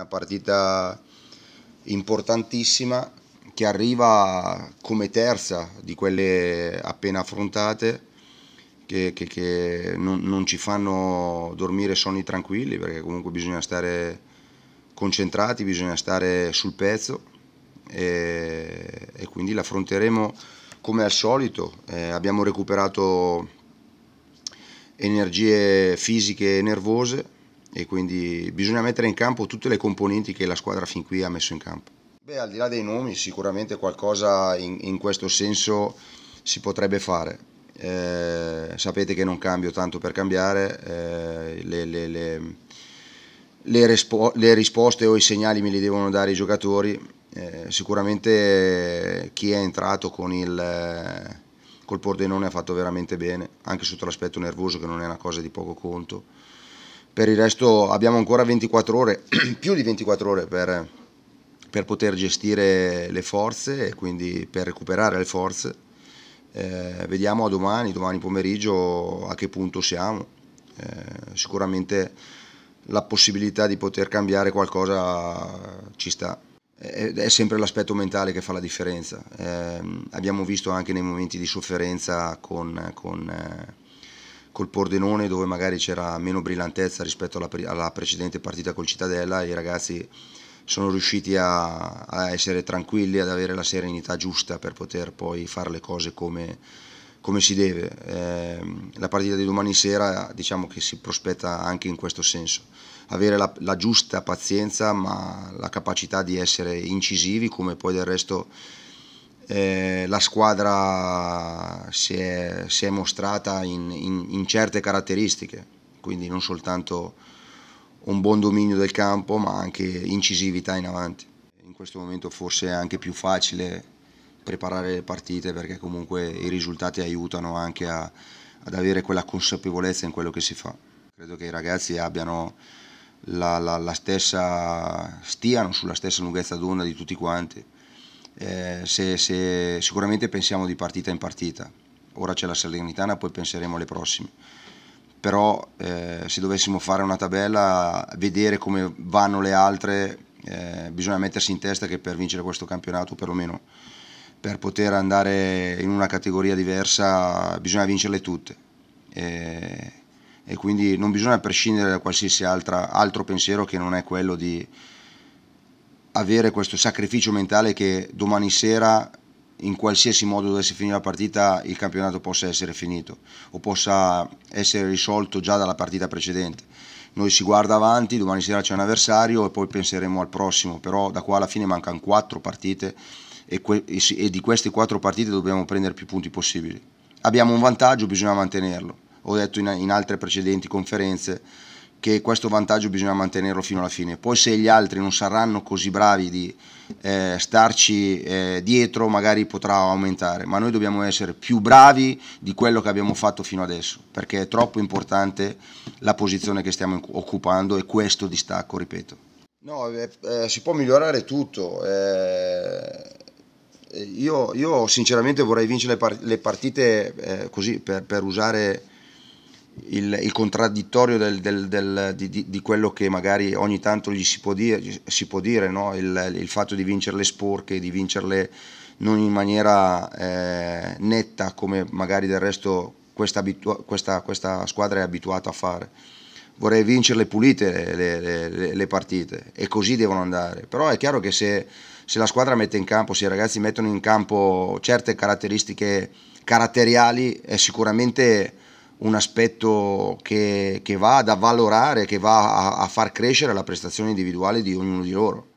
una partita importantissima che arriva come terza di quelle appena affrontate che, che, che non, non, ci fanno dormire sonni tranquilli perché comunque bisogna stare concentrati, bisogna stare sul pezzo e, e quindi l'affronteremo come al solito, eh, abbiamo recuperato energie fisiche e nervose e quindi bisogna mettere in campo tutte le componenti che la squadra fin qui ha messo in campo. Beh, al di là dei nomi sicuramente qualcosa in, in questo senso si potrebbe fare. Eh, sapete che non cambio tanto per cambiare, eh, le, le, le, le, risposte o i segnali me li devono dare i giocatori. Eh, sicuramente chi è entrato con il col Pordenone ha fatto veramente bene, anche sotto l'aspetto nervoso che non è una cosa di poco conto per il resto abbiamo ancora 24 ore, più di 24 ore per, per, poter gestire le forze e quindi per recuperare le forze. Eh, vediamo a domani, domani pomeriggio a che punto siamo. Eh, sicuramente la possibilità di poter cambiare qualcosa ci sta. Eh, è, sempre l'aspetto mentale che fa la differenza. Eh, abbiamo visto anche nei momenti di sofferenza con, con eh, col Pordenone dove magari c'era meno brillantezza rispetto alla, alla, precedente partita col Cittadella i ragazzi sono riusciti a, a, essere tranquilli, ad avere la serenità giusta per poter poi fare le cose come, come si deve. Eh, la partita di domani sera diciamo che si prospetta anche in questo senso, avere la, la giusta pazienza ma la capacità di essere incisivi come poi del resto eh, la squadra si è, si è mostrata in, in, in, certe caratteristiche, quindi non soltanto un buon dominio del campo ma anche incisività in avanti. In questo momento forse è anche più facile preparare le partite perché comunque i risultati aiutano anche a, ad avere quella consapevolezza in quello che si fa. Credo che i ragazzi abbiano la, la, la stessa, stiano sulla stessa lunghezza d'onda di tutti quanti. Eh, se, se sicuramente pensiamo di partita in partita, ora c'è la Salernitana, poi penseremo alle prossime, però eh, se dovessimo fare una tabella, vedere come vanno le altre, eh, bisogna mettersi in testa che per vincere questo campionato, perlomeno per poter andare in una categoria diversa, bisogna vincerle tutte. E, eh, e quindi non bisogna prescindere da qualsiasi altra, altro pensiero che non è quello di avere questo sacrificio mentale che domani sera in qualsiasi modo dovesse finire la partita il campionato possa essere finito o possa essere risolto già dalla partita precedente. Noi si guarda avanti, domani sera c'è un avversario e poi penseremo al prossimo, però da qua alla fine mancano quattro partite e, e di queste quattro partite dobbiamo prendere più punti possibili. Abbiamo un vantaggio, bisogna mantenerlo. Ho detto in, in altre precedenti conferenze che questo vantaggio bisogna mantenerlo fino alla fine. Poi se gli altri non saranno così bravi di eh, starci eh, dietro, magari potrà aumentare, ma noi dobbiamo essere più bravi di quello che abbiamo fatto fino adesso, perché è troppo importante la posizione che stiamo occupando e questo distacco, ripeto. No, eh, eh si può migliorare tutto. Eh, io, io, sinceramente vorrei vincere le, partite eh, così per, per usare il, il contraddittorio del, del, del, di, di, quello che magari ogni tanto gli si può dire, si può dire no? il, il, fatto di vincerle sporche, di vincerle non in maniera eh, netta come magari del resto questa, questa, questa, squadra è abituata a fare. Vorrei vincerle pulite le, le, le, le partite e così devono andare. Però è chiaro che se, se, la squadra mette in campo, se i ragazzi mettono in campo certe caratteristiche caratteriali, è sicuramente un aspetto che, che va ad avvalorare, che va a, a far crescere la prestazione individuale di ognuno di loro.